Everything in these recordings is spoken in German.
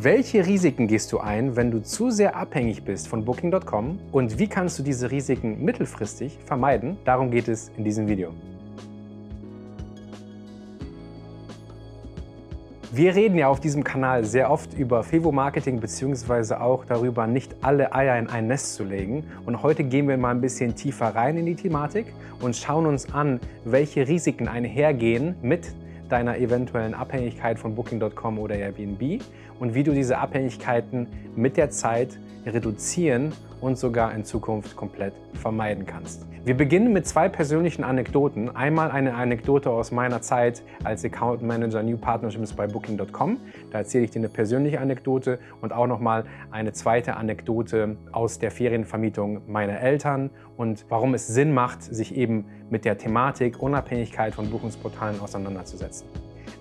Welche Risiken gehst du ein, wenn du zu sehr abhängig bist von Booking.com und wie kannst du diese Risiken mittelfristig vermeiden? Darum geht es in diesem Video. Wir reden ja auf diesem Kanal sehr oft über Fevo-Marketing bzw. auch darüber, nicht alle Eier in ein Nest zu legen. Und heute gehen wir mal ein bisschen tiefer rein in die Thematik und schauen uns an, welche Risiken einhergehen mit deiner eventuellen Abhängigkeit von Booking.com oder Airbnb und wie du diese Abhängigkeiten mit der Zeit reduzieren und sogar in Zukunft komplett vermeiden kannst. Wir beginnen mit zwei persönlichen Anekdoten. Einmal eine Anekdote aus meiner Zeit als Account Manager New Partnerships bei Booking.com. Da erzähle ich dir eine persönliche Anekdote und auch nochmal eine zweite Anekdote aus der Ferienvermietung meiner Eltern und warum es Sinn macht, sich eben mit der Thematik Unabhängigkeit von Buchungsportalen auseinanderzusetzen.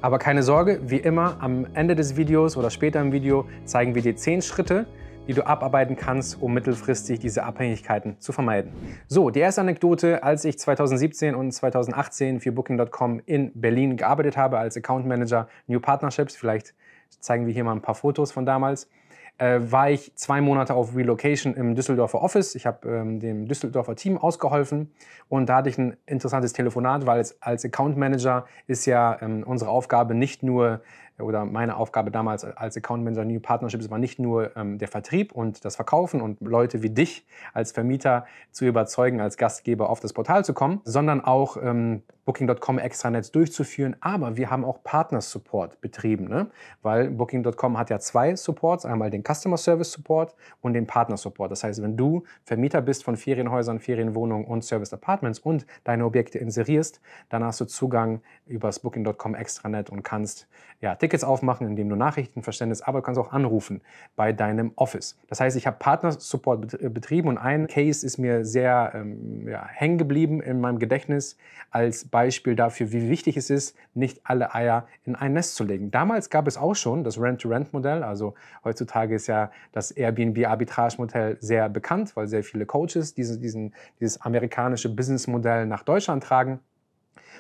Aber keine Sorge, wie immer am Ende des Videos oder später im Video zeigen wir dir 10 Schritte, die du abarbeiten kannst, um mittelfristig diese Abhängigkeiten zu vermeiden. So, die erste Anekdote, als ich 2017 und 2018 für Booking.com in Berlin gearbeitet habe als Account Manager New Partnerships, vielleicht zeigen wir hier mal ein paar Fotos von damals äh, war ich zwei Monate auf Relocation im Düsseldorfer Office. Ich habe ähm, dem Düsseldorfer Team ausgeholfen und da hatte ich ein interessantes Telefonat, weil als, als Account Manager ist ja ähm, unsere Aufgabe nicht nur oder meine Aufgabe damals als Account Manager New Partnerships war nicht nur ähm, der Vertrieb und das Verkaufen und Leute wie dich als Vermieter zu überzeugen, als Gastgeber auf das Portal zu kommen, sondern auch ähm, Booking.com Extranets durchzuführen. Aber wir haben auch Partner-Support betrieben, ne? weil Booking.com hat ja zwei Supports, einmal den Customer Service Support und den Partner Support. Das heißt, wenn du Vermieter bist von Ferienhäusern, Ferienwohnungen und Service Apartments und deine Objekte inserierst, dann hast du Zugang übers Booking.com Extranet und kannst ja, Tickets aufmachen, indem du Nachrichten verständest, aber du kannst auch anrufen bei deinem Office. Das heißt, ich habe Partner-Support äh, betrieben und ein Case ist mir sehr ähm, ja, hängen geblieben in meinem Gedächtnis als Beispiel dafür, wie wichtig es ist, nicht alle Eier in ein Nest zu legen. Damals gab es auch schon das Rent-to-Rent-Modell, also heutzutage ist ja das Airbnb-Arbitrage-Modell sehr bekannt, weil sehr viele Coaches diesen, diesen, dieses amerikanische Business-Modell nach Deutschland tragen.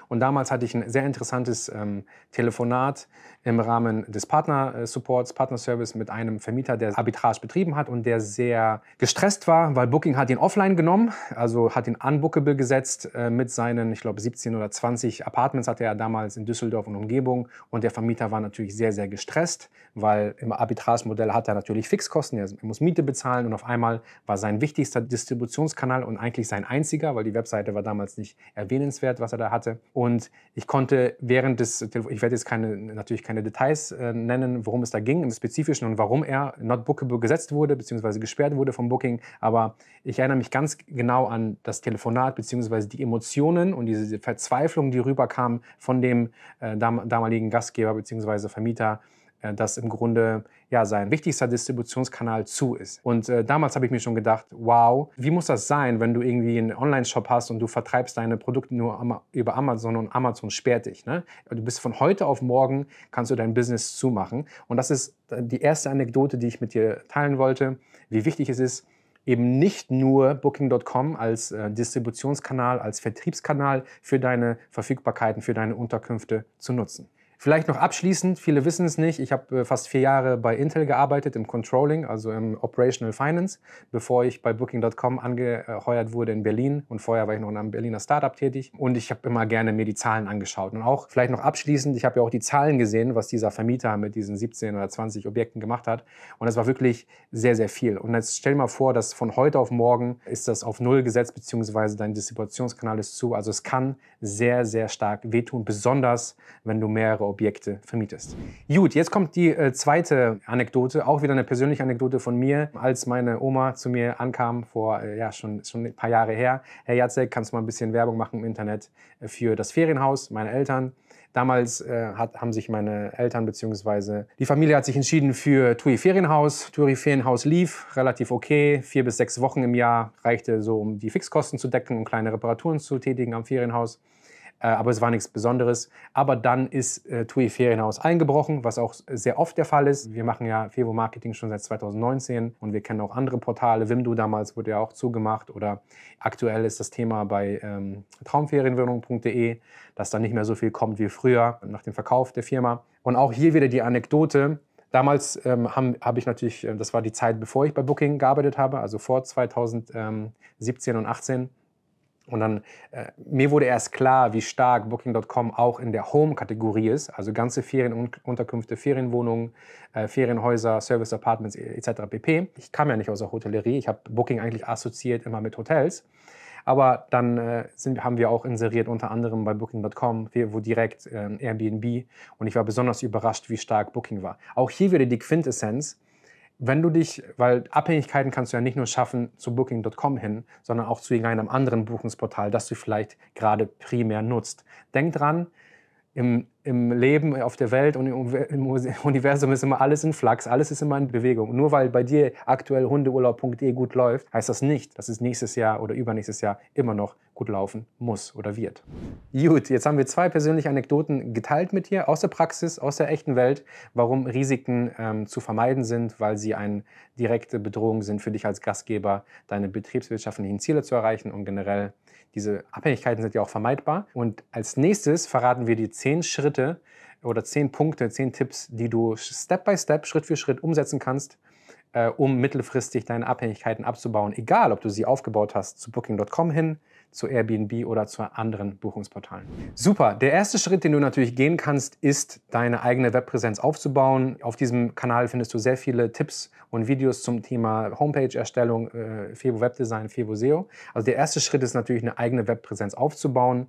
Und damals hatte ich ein sehr interessantes ähm, Telefonat im Rahmen des Partner-Supports, äh, Partnerservice mit einem Vermieter, der Arbitrage betrieben hat und der sehr gestresst war, weil Booking hat ihn offline genommen, also hat ihn unbookable gesetzt äh, mit seinen, ich glaube, 17 oder 20 Apartments hatte er damals in Düsseldorf und Umgebung. Und der Vermieter war natürlich sehr, sehr gestresst, weil im Arbitrage-Modell hat er natürlich Fixkosten, er muss Miete bezahlen und auf einmal war sein wichtigster Distributionskanal und eigentlich sein einziger, weil die Webseite war damals nicht erwähnenswert, was er da hatte. Und und ich konnte während des, ich werde jetzt keine, natürlich keine Details äh, nennen, worum es da ging im Spezifischen und warum er not bookable gesetzt wurde, beziehungsweise gesperrt wurde vom Booking, aber ich erinnere mich ganz genau an das Telefonat, beziehungsweise die Emotionen und diese Verzweiflung, die rüberkam von dem äh, dam damaligen Gastgeber, beziehungsweise Vermieter, äh, dass im Grunde ja sein wichtigster Distributionskanal zu ist. Und äh, damals habe ich mir schon gedacht, wow, wie muss das sein, wenn du irgendwie einen Online-Shop hast und du vertreibst deine Produkte nur am, über Amazon und Amazon sperrt dich. Ne? Du bist von heute auf morgen kannst du dein Business zumachen. Und das ist äh, die erste Anekdote, die ich mit dir teilen wollte, wie wichtig es ist, eben nicht nur Booking.com als äh, Distributionskanal, als Vertriebskanal für deine Verfügbarkeiten, für deine Unterkünfte zu nutzen. Vielleicht noch abschließend, viele wissen es nicht, ich habe äh, fast vier Jahre bei Intel gearbeitet im Controlling, also im Operational Finance, bevor ich bei Booking.com angeheuert wurde in Berlin und vorher war ich noch in einem Berliner Startup tätig und ich habe immer gerne mir die Zahlen angeschaut und auch vielleicht noch abschließend, ich habe ja auch die Zahlen gesehen, was dieser Vermieter mit diesen 17 oder 20 Objekten gemacht hat und das war wirklich sehr, sehr viel und jetzt stell dir mal vor, dass von heute auf morgen ist das auf Null gesetzt, beziehungsweise dein Distributionskanal ist zu, also es kann sehr, sehr stark wehtun, besonders wenn du mehrere Gewerbeobjekte vermietest. Gut, jetzt kommt die äh, zweite Anekdote, auch wieder eine persönliche Anekdote von mir, als meine Oma zu mir ankam vor äh, ja schon schon ein paar Jahre her. Herr Jacek, kannst du mal ein bisschen Werbung machen im Internet äh, für das Ferienhaus meiner Eltern? Damals äh, hat, haben sich meine Eltern bzw. die Familie hat sich entschieden für TUI Ferienhaus. TUI Ferienhaus lief relativ okay. Vier bis sechs Wochen im Jahr reichte so, um die Fixkosten zu decken und kleine Reparaturen zu tätigen am Ferienhaus. Äh, aber es war nichts Besonderes. Aber dann ist äh, TUI Ferienhaus eingebrochen, was auch sehr oft der Fall ist. Wir machen ja Fevo Marketing schon seit 2019 und wir kennen auch andere Portale. Wimdu damals wurde ja auch zugemacht oder aktuell ist das Thema bei ähm, traumferienwohnung.de, dass da nicht mehr so viel kommt wie früher nach dem Verkauf der Firma. Und auch hier wieder die Anekdote. Damals ähm, habe hab ich natürlich, äh, das war die Zeit, bevor ich bei Booking gearbeitet habe, also vor 2017 und 2018 und dann, äh, mir wurde erst klar, wie stark Booking.com auch in der Home-Kategorie ist, also ganze Ferienunterkünfte, Ferienwohnungen, äh, Ferienhäuser, Service-Apartments etc. pp. Ich kam ja nicht aus der Hotellerie, ich habe Booking eigentlich assoziiert immer mit Hotels. Aber dann äh, sind, haben wir auch inseriert, unter anderem bei Booking.com, wo direkt ähm, Airbnb. Und ich war besonders überrascht, wie stark Booking war. Auch hier wieder die Quintessenz wenn du dich, weil Abhängigkeiten kannst du ja nicht nur schaffen zu Booking.com hin, sondern auch zu irgendeinem anderen Buchungsportal, das du vielleicht gerade primär nutzt. Denk dran, im, im Leben, auf der Welt und im Universum ist immer alles in Flachs, alles ist immer in Bewegung. Nur weil bei dir aktuell hundeurlaub.de gut läuft, heißt das nicht, dass es nächstes Jahr oder übernächstes Jahr immer noch gut laufen muss oder wird. Gut, jetzt haben wir zwei persönliche Anekdoten geteilt mit dir aus der Praxis, aus der echten Welt, warum Risiken ähm, zu vermeiden sind, weil sie eine direkte Bedrohung sind für dich als Gastgeber, deine betriebswirtschaftlichen Ziele zu erreichen und generell diese Abhängigkeiten sind ja auch vermeidbar. Und als nächstes verraten wir dir zehn Schritte oder zehn Punkte, zehn Tipps, die du Step by Step, Schritt für Schritt umsetzen kannst, äh, um mittelfristig deine Abhängigkeiten abzubauen, egal ob du sie aufgebaut hast zu Booking.com hin, zu Airbnb oder zu anderen Buchungsportalen. Super, der erste Schritt, den du natürlich gehen kannst, ist deine eigene Webpräsenz aufzubauen. Auf diesem Kanal findest du sehr viele Tipps und Videos zum Thema Homepage-Erstellung, äh, Febo Webdesign, Febo SEO. Also der erste Schritt ist natürlich eine eigene Webpräsenz aufzubauen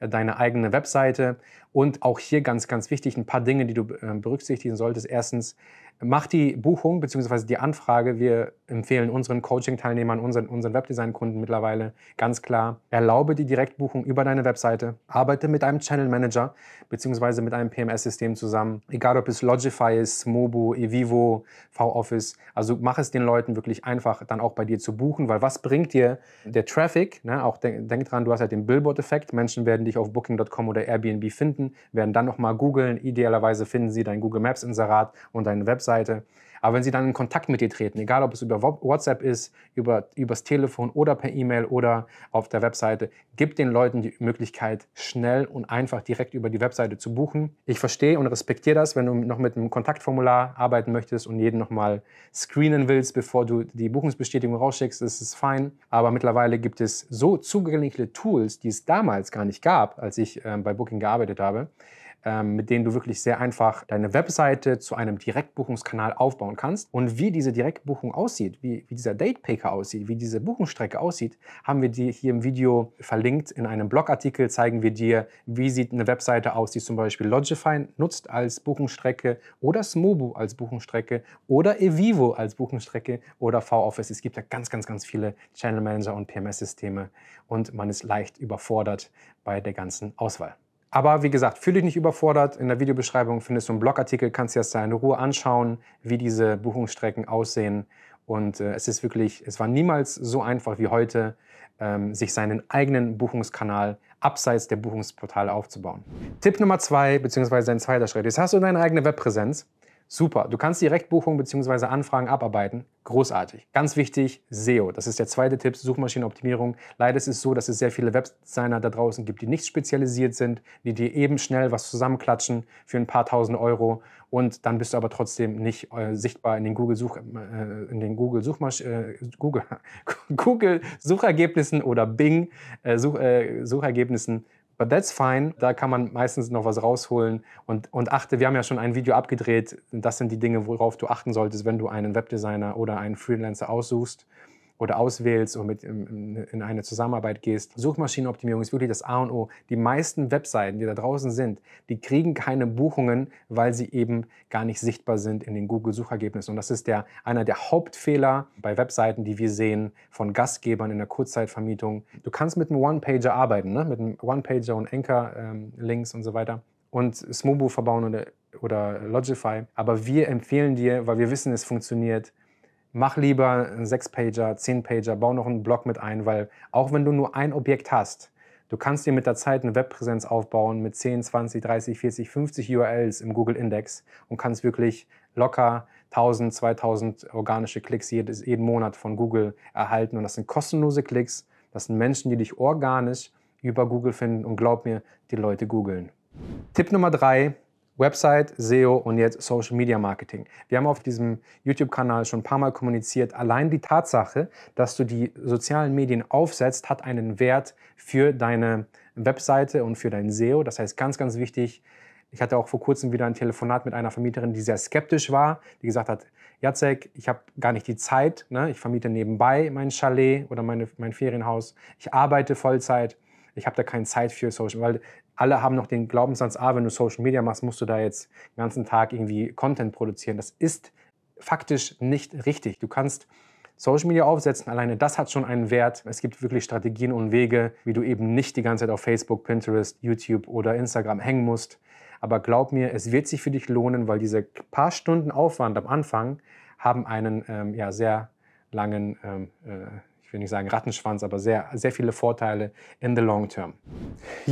äh, deine eigene Webseite. Und auch hier ganz, ganz wichtig, ein paar Dinge, die du äh, berücksichtigen solltest. Erstens, Mach die Buchung bzw. die Anfrage, wir empfehlen unseren Coaching-Teilnehmern, unseren, unseren Webdesign-Kunden mittlerweile ganz klar, erlaube die Direktbuchung über deine Webseite, arbeite mit einem Channel Manager bzw. mit einem PMS-System zusammen, egal ob es Logify ist, Mobu, Evivo, VOffice, also mach es den Leuten wirklich einfach, dann auch bei dir zu buchen, weil was bringt dir der Traffic, ne? auch denk, denk dran, du hast halt den Billboard-Effekt, Menschen werden dich auf Booking.com oder Airbnb finden, werden dann nochmal googeln, idealerweise finden sie dein Google Maps-Inserat und deine Webseite Webseite. Aber wenn sie dann in Kontakt mit dir treten, egal ob es über WhatsApp ist, über, übers Telefon oder per E-Mail oder auf der Webseite, gib den Leuten die Möglichkeit, schnell und einfach direkt über die Webseite zu buchen. Ich verstehe und respektiere das, wenn du noch mit einem Kontaktformular arbeiten möchtest und jeden nochmal screenen willst, bevor du die Buchungsbestätigung rausschickst, das ist fein. Aber mittlerweile gibt es so zugängliche Tools, die es damals gar nicht gab, als ich äh, bei Booking gearbeitet habe, ähm, mit denen du wirklich sehr einfach deine Webseite zu einem Direktbuchungskanal aufbauen kannst. Und wie diese Direktbuchung aussieht, wie, wie dieser date aussieht, wie diese Buchungsstrecke aussieht, haben wir dir hier im Video verlinkt. In einem Blogartikel zeigen wir dir, wie sieht eine Webseite aus, die zum Beispiel Logify nutzt als Buchungsstrecke oder Smobu als Buchungsstrecke oder Evivo als Buchungsstrecke oder VOffice. Es gibt ja ganz, ganz, ganz viele Channel Manager und PMS-Systeme und man ist leicht überfordert bei der ganzen Auswahl. Aber wie gesagt, fühle dich nicht überfordert. In der Videobeschreibung findest du einen Blogartikel, kannst dir das da in Ruhe anschauen, wie diese Buchungsstrecken aussehen. Und äh, es ist wirklich, es war niemals so einfach wie heute, ähm, sich seinen eigenen Buchungskanal abseits der Buchungsportale aufzubauen. Tipp Nummer zwei, beziehungsweise ein zweiter Schritt. Jetzt hast du deine eigene Webpräsenz Super, du kannst Direktbuchungen bzw. Anfragen abarbeiten. Großartig. Ganz wichtig, SEO. Das ist der zweite Tipp, Suchmaschinenoptimierung. Leider ist es so, dass es sehr viele Webdesigner da draußen gibt, die nicht spezialisiert sind, die dir eben schnell was zusammenklatschen für ein paar tausend Euro und dann bist du aber trotzdem nicht äh, sichtbar in den Google, Such, äh, Google, äh, Google, Google Suchergebnissen oder Bing äh, Such, äh, Suchergebnissen But that's fine, da kann man meistens noch was rausholen und, und achte, wir haben ja schon ein Video abgedreht, das sind die Dinge, worauf du achten solltest, wenn du einen Webdesigner oder einen Freelancer aussuchst oder auswählst und mit in eine Zusammenarbeit gehst. Suchmaschinenoptimierung ist wirklich das A und O. Die meisten Webseiten, die da draußen sind, die kriegen keine Buchungen, weil sie eben gar nicht sichtbar sind in den Google-Suchergebnissen. Und das ist der, einer der Hauptfehler bei Webseiten, die wir sehen von Gastgebern in der Kurzzeitvermietung. Du kannst mit einem One-Pager arbeiten, ne? mit einem One-Pager und Anchor-Links ähm, und so weiter und Smobu verbauen oder, oder Logify. Aber wir empfehlen dir, weil wir wissen, es funktioniert, mach lieber einen 6-Pager, 10-Pager, bau noch einen Blog mit ein, weil auch wenn du nur ein Objekt hast, du kannst dir mit der Zeit eine Webpräsenz aufbauen mit 10, 20, 30, 40, 50 URLs im Google Index und kannst wirklich locker 1000, 2000 organische Klicks jedes, jeden Monat von Google erhalten. Und das sind kostenlose Klicks, das sind Menschen, die dich organisch über Google finden und glaub mir, die Leute googeln. Tipp Nummer drei, Website, SEO und jetzt Social Media Marketing. Wir haben auf diesem YouTube-Kanal schon ein paar Mal kommuniziert, allein die Tatsache, dass du die sozialen Medien aufsetzt, hat einen Wert für deine Webseite und für dein SEO. Das heißt, ganz, ganz wichtig, ich hatte auch vor kurzem wieder ein Telefonat mit einer Vermieterin, die sehr skeptisch war, die gesagt hat, Jacek, ich habe gar nicht die Zeit, ne? ich vermiete nebenbei mein Chalet oder meine, mein Ferienhaus, ich arbeite Vollzeit, ich habe da keine Zeit für Social, weil alle haben noch den Glaubenssatz, ah, wenn du Social Media machst, musst du da jetzt den ganzen Tag irgendwie Content produzieren. Das ist faktisch nicht richtig. Du kannst Social Media aufsetzen, alleine das hat schon einen Wert. Es gibt wirklich Strategien und Wege, wie du eben nicht die ganze Zeit auf Facebook, Pinterest, YouTube oder Instagram hängen musst. Aber glaub mir, es wird sich für dich lohnen, weil diese paar Stunden Aufwand am Anfang haben einen ähm, ja, sehr langen ähm, äh, ich will nicht sagen Rattenschwanz, aber sehr, sehr viele Vorteile in the long term.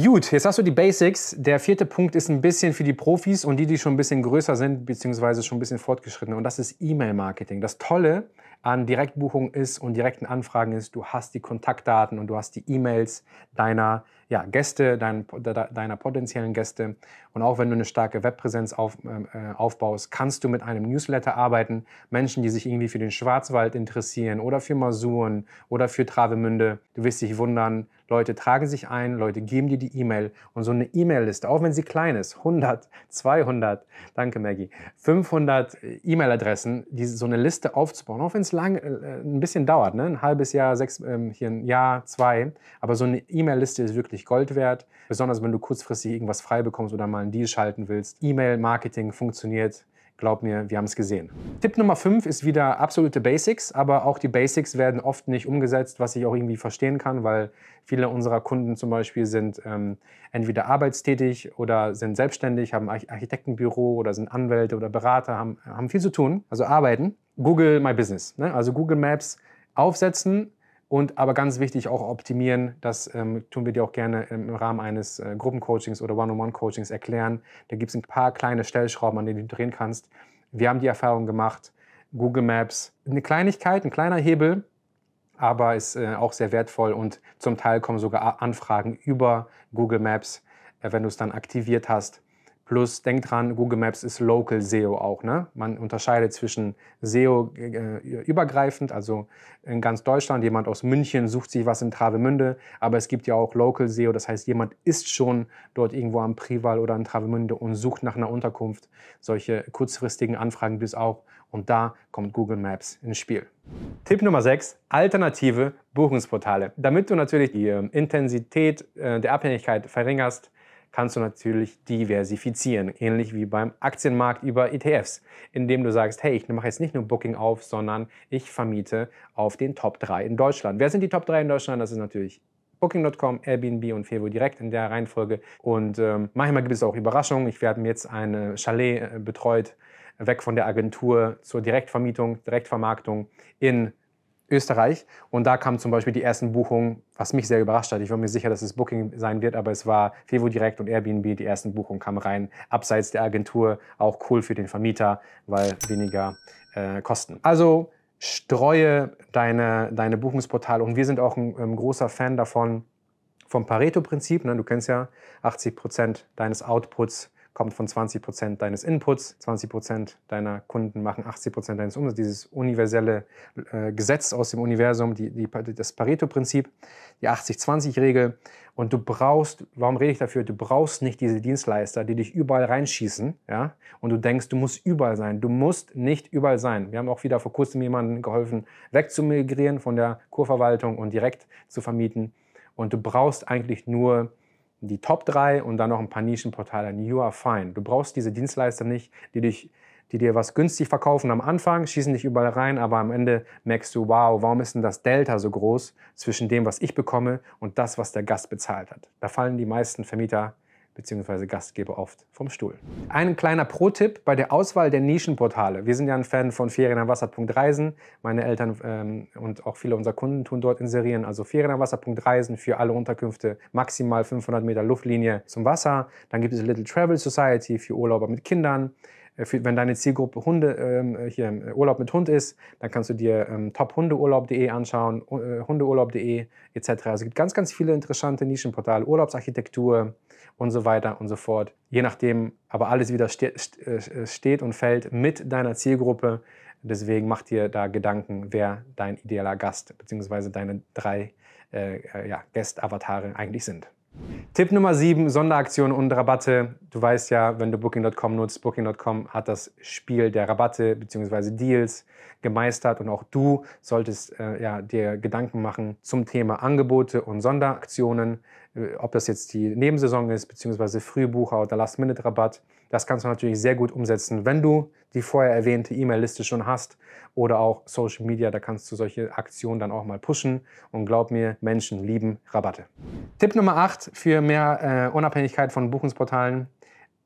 Gut, jetzt hast du die Basics. Der vierte Punkt ist ein bisschen für die Profis und die, die schon ein bisschen größer sind, beziehungsweise schon ein bisschen fortgeschritten. Und das ist E-Mail-Marketing. Das Tolle an Direktbuchungen ist und direkten Anfragen ist, du hast die Kontaktdaten und du hast die E-Mails deiner ja, Gäste, dein, deiner potenziellen Gäste. Und auch wenn du eine starke Webpräsenz auf, ähm, äh, aufbaust, kannst du mit einem Newsletter arbeiten. Menschen, die sich irgendwie für den Schwarzwald interessieren oder für Masuren oder für Travemünde, du wirst dich wundern, Leute tragen sich ein, Leute geben dir die E-Mail und so eine E-Mail-Liste, auch wenn sie klein ist, 100, 200, danke Maggie, 500 äh, E-Mail-Adressen, so eine Liste aufzubauen, auch wenn es lang, äh, ein bisschen dauert, ne? ein halbes Jahr, sechs, ähm, hier ein Jahr, zwei, aber so eine E-Mail-Liste ist wirklich Gold wert, besonders wenn du kurzfristig irgendwas frei bekommst oder mal einen Deal schalten willst. E-Mail-Marketing funktioniert Glaub mir, wir haben es gesehen. Tipp Nummer 5 ist wieder absolute Basics, aber auch die Basics werden oft nicht umgesetzt, was ich auch irgendwie verstehen kann, weil viele unserer Kunden zum Beispiel sind ähm, entweder arbeitstätig oder sind selbstständig, haben Architektenbüro oder sind Anwälte oder Berater, haben, haben viel zu tun, also arbeiten. Google My Business, ne? also Google Maps aufsetzen, und aber ganz wichtig auch optimieren, das ähm, tun wir dir auch gerne im Rahmen eines äh, Gruppencoachings oder One-on-One-Coachings erklären. Da gibt es ein paar kleine Stellschrauben, an denen du drehen kannst. Wir haben die Erfahrung gemacht, Google Maps, eine Kleinigkeit, ein kleiner Hebel, aber ist äh, auch sehr wertvoll und zum Teil kommen sogar Anfragen über Google Maps, äh, wenn du es dann aktiviert hast Plus, denk dran, Google Maps ist Local SEO auch. Ne? Man unterscheidet zwischen SEO äh, äh, übergreifend, also in ganz Deutschland, jemand aus München sucht sich was in Travemünde, aber es gibt ja auch Local SEO, das heißt, jemand ist schon dort irgendwo am Prival oder in Travemünde und sucht nach einer Unterkunft. Solche kurzfristigen Anfragen gibt es auch und da kommt Google Maps ins Spiel. Tipp Nummer 6, alternative Buchungsportale. Damit du natürlich die ähm, Intensität äh, der Abhängigkeit verringerst, kannst du natürlich diversifizieren, ähnlich wie beim Aktienmarkt über ETFs, indem du sagst, hey, ich mache jetzt nicht nur Booking auf, sondern ich vermiete auf den Top 3 in Deutschland. Wer sind die Top 3 in Deutschland? Das ist natürlich Booking.com, Airbnb und Fevo direkt in der Reihenfolge. Und ähm, manchmal gibt es auch Überraschungen. Ich werde mir jetzt ein Chalet äh, betreut, weg von der Agentur zur Direktvermietung, Direktvermarktung in Deutschland. Österreich. Und da kamen zum Beispiel die ersten Buchungen, was mich sehr überrascht hat. Ich war mir sicher, dass es Booking sein wird, aber es war Fevo Direct und Airbnb. Die ersten Buchungen kamen rein, abseits der Agentur. Auch cool für den Vermieter, weil weniger äh, Kosten. Also streue deine, deine Buchungsportale. Und wir sind auch ein, ein ähm, großer Fan davon, vom Pareto-Prinzip. Ne? Du kennst ja 80 Prozent deines Outputs kommt von 20% Prozent deines Inputs, 20% Prozent deiner Kunden machen 80% Prozent deines Umsatzes. Dieses universelle äh, Gesetz aus dem Universum, die, die, das Pareto-Prinzip, die 80-20-Regel. Und du brauchst, warum rede ich dafür? Du brauchst nicht diese Dienstleister, die dich überall reinschießen, ja? Und du denkst, du musst überall sein. Du musst nicht überall sein. Wir haben auch wieder vor kurzem jemandem geholfen, wegzumigrieren von der Kurverwaltung und direkt zu vermieten. Und du brauchst eigentlich nur die Top 3 und dann noch ein paar Nischenportale you are fine. Du brauchst diese Dienstleister nicht, die dich die dir was günstig verkaufen am Anfang, schießen dich überall rein, aber am Ende merkst du, wow, warum ist denn das Delta so groß zwischen dem, was ich bekomme und das, was der Gast bezahlt hat? Da fallen die meisten Vermieter bzw. Gastgeber oft vom Stuhl. Ein kleiner Pro-Tipp bei der Auswahl der Nischenportale. Wir sind ja ein Fan von Ferienamwasser.reisen. Meine Eltern ähm, und auch viele unserer Kunden tun dort inserieren. Also Ferienamwasser.reisen für alle Unterkünfte, maximal 500 Meter Luftlinie zum Wasser. Dann gibt es Little Travel Society für Urlauber mit Kindern. Äh, wenn deine Zielgruppe Hunde, ähm, äh, hier äh, Urlaub mit Hund ist, dann kannst du dir ähm, tophundeurlaub.de anschauen, hundeurlaub.de etc. Also es gibt ganz, ganz viele interessante Nischenportale, Urlaubsarchitektur und so weiter und so fort. Je nachdem, aber alles wieder steht und fällt mit deiner Zielgruppe. Deswegen mach dir da Gedanken, wer dein idealer Gast bzw. deine drei äh, ja, gäste eigentlich sind. Tipp Nummer 7, Sonderaktionen und Rabatte. Du weißt ja, wenn du Booking.com nutzt, Booking.com hat das Spiel der Rabatte bzw. Deals gemeistert und auch du solltest äh, ja, dir Gedanken machen zum Thema Angebote und Sonderaktionen, äh, ob das jetzt die Nebensaison ist bzw. Frühbucher oder Last-Minute-Rabatt. Das kannst du natürlich sehr gut umsetzen, wenn du die vorher erwähnte E-Mail-Liste schon hast oder auch Social Media, da kannst du solche Aktionen dann auch mal pushen und glaub mir, Menschen lieben Rabatte. Tipp Nummer 8 für mehr äh, Unabhängigkeit von Buchungsportalen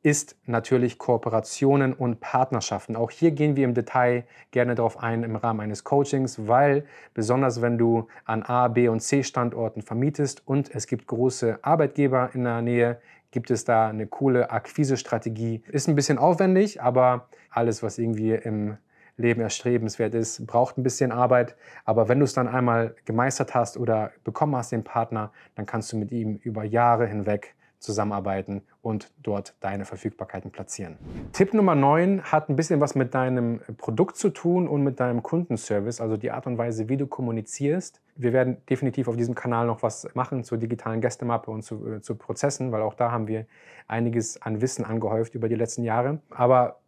ist natürlich Kooperationen und Partnerschaften. Auch hier gehen wir im Detail gerne darauf ein im Rahmen eines Coachings, weil besonders wenn du an A, B und C Standorten vermietest und es gibt große Arbeitgeber in der Nähe, gibt es da eine coole Akquise-Strategie. Ist ein bisschen aufwendig, aber alles, was irgendwie im Leben erstrebenswert ist, braucht ein bisschen Arbeit, aber wenn du es dann einmal gemeistert hast oder bekommen hast den Partner, dann kannst du mit ihm über Jahre hinweg zusammenarbeiten und dort deine Verfügbarkeiten platzieren. Tipp Nummer 9 hat ein bisschen was mit deinem Produkt zu tun und mit deinem Kundenservice, also die Art und Weise, wie du kommunizierst. Wir werden definitiv auf diesem Kanal noch was machen zur digitalen Gästemappe und zu, äh, zu Prozessen, weil auch da haben wir einiges an Wissen angehäuft über die letzten Jahre. Aber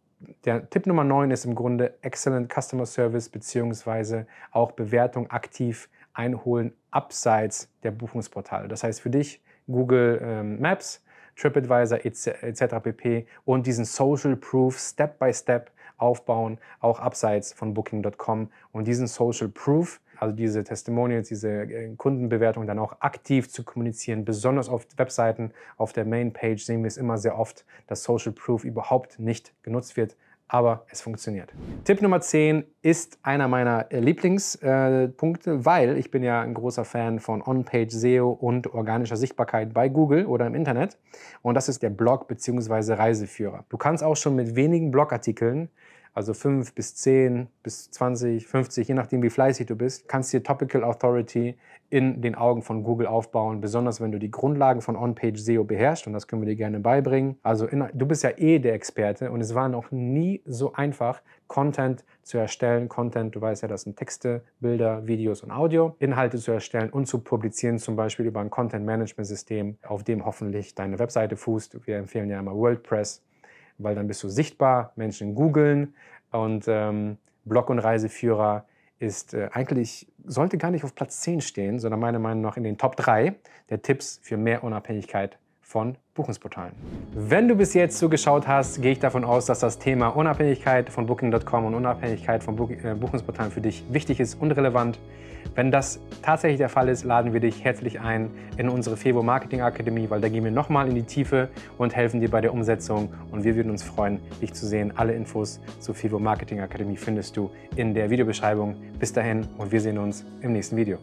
der Tipp Nummer 9 ist im Grunde Excellent Customer Service beziehungsweise auch Bewertung aktiv einholen abseits der Buchungsportale. Das heißt für dich Google ähm, Maps, TripAdvisor etc. pp. und diesen Social Proof Step by Step aufbauen, auch abseits von Booking.com. Und diesen Social Proof also diese Testimonials, diese äh, Kundenbewertung dann auch aktiv zu kommunizieren. Besonders auf Webseiten, auf der Mainpage sehen wir es immer sehr oft, dass Social Proof überhaupt nicht genutzt wird, aber es funktioniert. Tipp Nummer 10 ist einer meiner äh, Lieblingspunkte, äh, weil ich bin ja ein großer Fan von On-Page SEO und organischer Sichtbarkeit bei Google oder im Internet und das ist der Blog bzw. Reiseführer. Du kannst auch schon mit wenigen Blogartikeln also 5 bis 10 bis 20, 50, je nachdem wie fleißig du bist, kannst dir Topical Authority in den Augen von Google aufbauen, besonders wenn du die Grundlagen von On-Page SEO beherrschst und das können wir dir gerne beibringen. Also in, du bist ja eh der Experte und es war noch nie so einfach, Content zu erstellen. Content, du weißt ja, das sind Texte, Bilder, Videos und Audio, Inhalte zu erstellen und zu publizieren, zum Beispiel über ein Content-Management-System, auf dem hoffentlich deine Webseite fußt. Wir empfehlen ja immer WordPress weil dann bist du sichtbar, Menschen googeln und ähm, Blog- und Reiseführer ist äh, eigentlich, sollte gar nicht auf Platz 10 stehen, sondern meiner Meinung nach in den Top 3 der Tipps für mehr Unabhängigkeit von Buchungsportalen. Wenn du bis jetzt zugeschaut hast, gehe ich davon aus, dass das Thema Unabhängigkeit von Booking.com und Unabhängigkeit von äh, Buchungsportalen für dich wichtig ist und relevant. Wenn das tatsächlich der Fall ist, laden wir dich herzlich ein in unsere Fevo Marketing Akademie, weil da gehen wir nochmal in die Tiefe und helfen dir bei der Umsetzung. Und wir würden uns freuen, dich zu sehen. Alle Infos zur Fevo Marketing Akademie findest du in der Videobeschreibung. Bis dahin und wir sehen uns im nächsten Video.